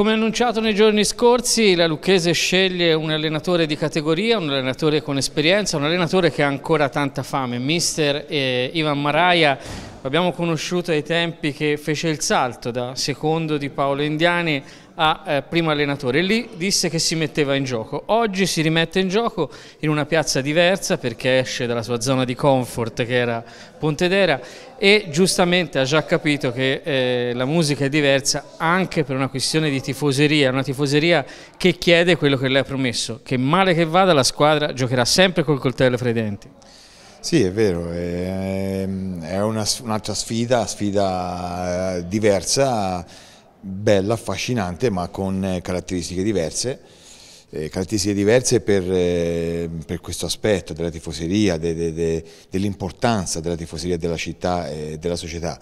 Come annunciato nei giorni scorsi, la Lucchese sceglie un allenatore di categoria, un allenatore con esperienza, un allenatore che ha ancora tanta fame, mister eh, Ivan Maraia. L'abbiamo conosciuto ai tempi che fece il salto da secondo di Paolo Indiani a eh, primo allenatore. Lì disse che si metteva in gioco. Oggi si rimette in gioco in una piazza diversa perché esce dalla sua zona di comfort che era Pontedera e giustamente ha già capito che eh, la musica è diversa anche per una questione di tifoseria, una tifoseria che chiede quello che lei ha promesso, che male che vada la squadra giocherà sempre col coltello fra i denti. Sì, è vero, è, un'altra sfida, sfida eh, diversa bella, affascinante, ma con eh, caratteristiche diverse. Eh, caratteristiche diverse per, eh, per, questo aspetto della tifoseria, de, de, de, dell'importanza della tifoseria della città e della società.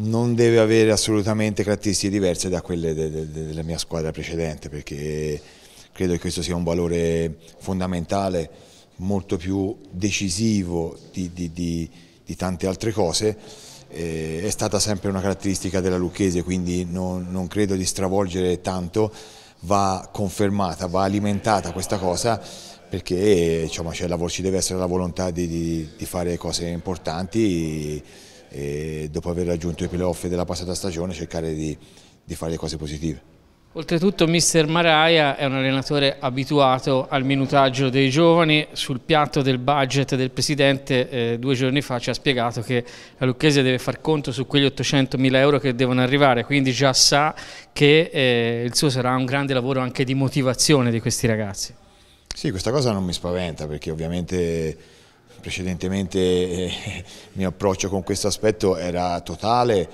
Non deve avere assolutamente caratteristiche diverse da quelle della mia squadra precedente, perché credo che questo sia un valore fondamentale, molto più decisivo di, di, di, di tante altre cose eh, è stata sempre una caratteristica della Lucchese, quindi non, non credo di stravolgere tanto, va confermata, va alimentata questa cosa perché diciamo, lavoro, ci deve essere la volontà di, di, di fare cose importanti e, dopo aver raggiunto i playoff della passata stagione cercare di, di fare cose positive. Oltretutto mister Maraia è un allenatore abituato al minutaggio dei giovani, sul piatto del budget del Presidente eh, due giorni fa ci ha spiegato che la Lucchese deve far conto su quegli 800.000 euro che devono arrivare, quindi già sa che eh, il suo sarà un grande lavoro anche di motivazione di questi ragazzi. Sì, questa cosa non mi spaventa perché ovviamente precedentemente eh, il mio approccio con questo aspetto era totale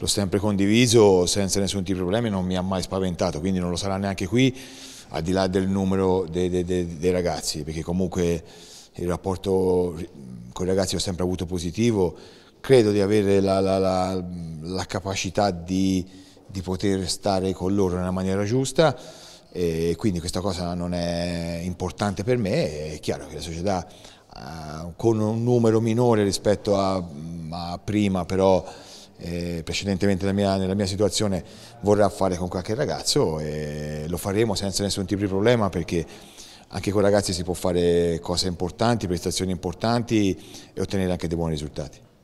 l'ho sempre condiviso senza nessun tipo di problemi, non mi ha mai spaventato, quindi non lo sarà neanche qui, al di là del numero dei, dei, dei, dei ragazzi, perché comunque il rapporto con i ragazzi ho sempre avuto positivo, credo di avere la, la, la, la capacità di, di, poter stare con loro nella maniera giusta e quindi questa cosa non è importante per me, è chiaro che la società eh, con un numero minore rispetto a, a prima però eh, precedentemente nella mia, nella mia, situazione vorrà fare con qualche ragazzo e lo faremo senza nessun tipo di problema perché anche con i ragazzi si può fare cose importanti, prestazioni importanti e ottenere anche dei buoni risultati.